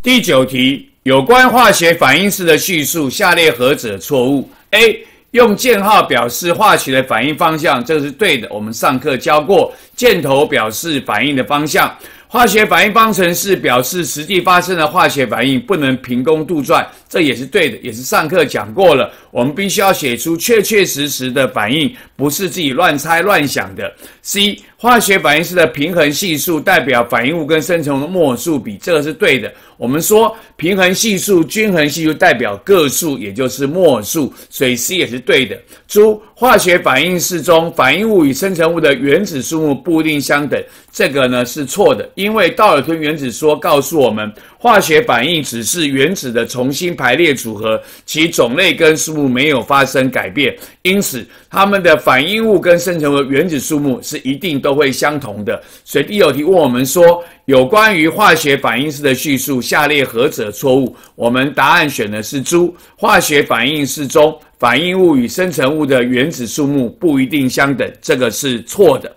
第九题，有关化学反应式的叙述，下列何者错误？A，用箭号表示化学的反应方向，这是对的。我们上课教过，箭头表示反应的方向。化学反应方程式表示实际发生的化学反应，不能凭空杜撰，这也是对的，也是上课讲过了。我们必须要写出确确实实的反应，不是自己乱猜乱想的。C 化学反应式的平衡系数代表反应物跟生成物的末数比，这个是对的。我们说平衡系数、均衡系数代表个数，也就是末数，所以 C 也是对的。出。化学反应式中，反应物与生成物的原子数目不一定相等，这个呢是错的，因为道尔顿原子说告诉我们，化学反应只是原子的重新排列组合，其种类跟数目没有发生改变，因此它们的反应物跟生成物原子数目是一定都会相同的。所以第九题问我们说，有关于化学反应式的叙述，下列何者错误？我们答案选的是猪，化学反应式中。反应物与生成物的原子数目不一定相等，这个是错的。